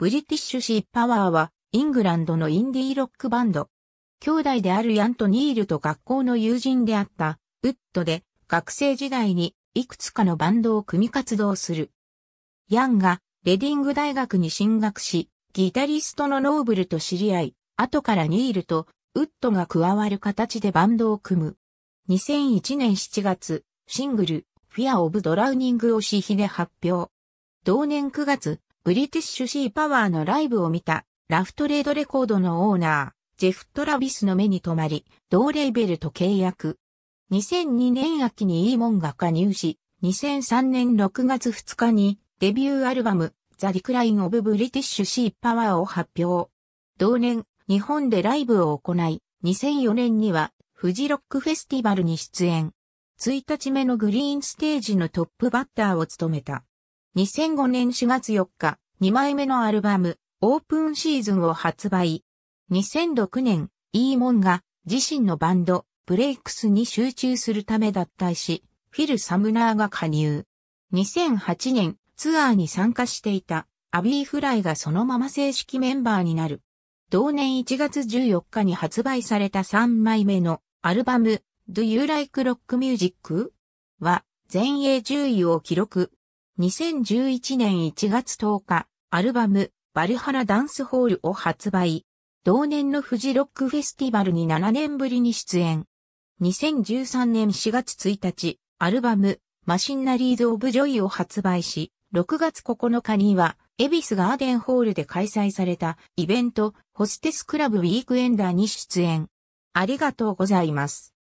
ブリティッシュシーパワーは、イングランドのインディーロックバンド。兄弟であるヤンとニールと学校の友人であった、ウッドで、学生時代に、いくつかのバンドを組み活動する。ヤンが、レディング大学に進学し、ギタリストのノーブルと知り合い、後からニールと、ウッドが加わる形でバンドを組む。2001年7月、シングル、フィア・オブ・ドラウニングを私費で発表。同年9月、ブリティッシュシーパワーのライブを見た、ラフトレードレコードのオーナー、ジェフ・トラビスの目に留まり、同レーベルと契約。2002年秋にイーモンが加入し、2003年6月2日にデビューアルバム、ザ・リクライン・オブ・ブリティッシュ・シー・パワーを発表。同年、日本でライブを行い、2004年には、フジロックフェスティバルに出演。1日目のグリーンステージのトップバッターを務めた。2005年4月4日、2枚目のアルバム、オープンシーズンを発売。2006年、イーモンが自身のバンド、ブレイクスに集中するため脱退し、フィル・サムナーが加入。2008年、ツアーに参加していたアビー・フライがそのまま正式メンバーになる。同年1月14日に発売された3枚目のアルバム Do You Like Rock Music? は全英10位を記録。2011年1月10日、アルバム、バルハラダンスホールを発売。同年のフジロックフェスティバルに7年ぶりに出演。2013年4月1日、アルバム、マシンナリーズ・オブ・ジョイを発売し、6月9日には、エビスガーデンホールで開催されたイベント、ホステスクラブウィークエンダーに出演。ありがとうございます。